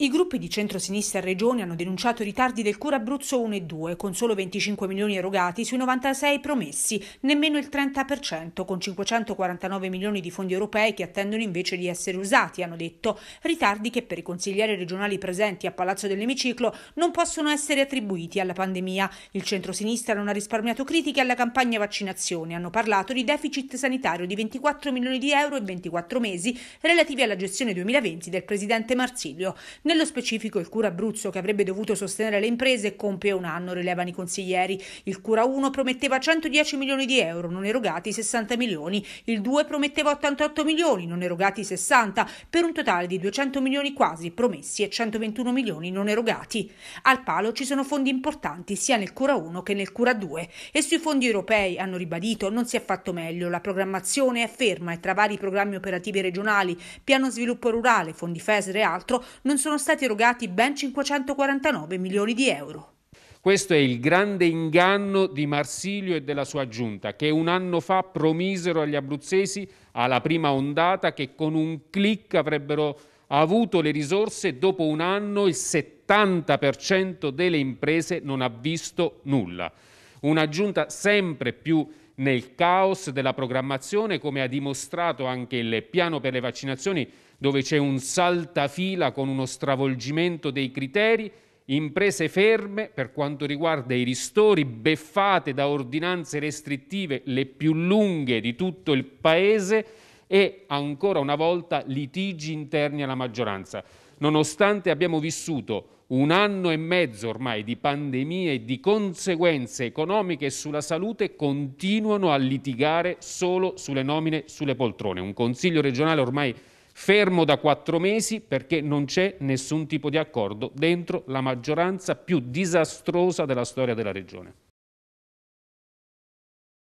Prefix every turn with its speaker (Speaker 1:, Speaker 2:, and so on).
Speaker 1: I gruppi di centrosinistra a Regione hanno denunciato i ritardi del Cura Abruzzo 1 e 2, con solo 25 milioni erogati sui 96 promessi, nemmeno il 30%, con 549 milioni di fondi europei che attendono invece di essere usati, hanno detto. Ritardi che per i consiglieri regionali presenti a Palazzo dell'Emiciclo non possono essere attribuiti alla pandemia. Il centro-sinistra non ha risparmiato critiche alla campagna vaccinazione. Hanno parlato di deficit sanitario di 24 milioni di euro in 24 mesi relativi alla gestione 2020 del presidente Marsilio. Nello specifico il Cura Abruzzo, che avrebbe dovuto sostenere le imprese, compie un anno, rilevano i consiglieri. Il Cura 1 prometteva 110 milioni di euro, non erogati 60 milioni. Il 2 prometteva 88 milioni, non erogati 60, per un totale di 200 milioni quasi promessi e 121 milioni non erogati. Al palo ci sono fondi importanti sia nel Cura 1 che nel Cura 2 e sui fondi europei, hanno ribadito, non si è fatto meglio. La programmazione è ferma e tra vari programmi operativi regionali, piano sviluppo rurale, fondi FESR e altro, non sono sono stati erogati ben 549 milioni di euro.
Speaker 2: Questo è il grande inganno di Marsilio e della sua giunta, che un anno fa promisero agli abruzzesi alla prima ondata che con un clic avrebbero avuto le risorse, dopo un anno il 70% delle imprese non ha visto nulla. Una giunta sempre più nel caos della programmazione, come ha dimostrato anche il piano per le vaccinazioni, dove c'è un saltafila con uno stravolgimento dei criteri, imprese ferme per quanto riguarda i ristori, beffate da ordinanze restrittive le più lunghe di tutto il Paese e ancora una volta litigi interni alla maggioranza nonostante abbiamo vissuto un anno e mezzo ormai di pandemia e di conseguenze economiche sulla salute continuano a litigare solo sulle nomine sulle poltrone. Un Consiglio regionale ormai fermo da quattro mesi perché non c'è nessun tipo di accordo dentro la maggioranza più disastrosa della storia della Regione.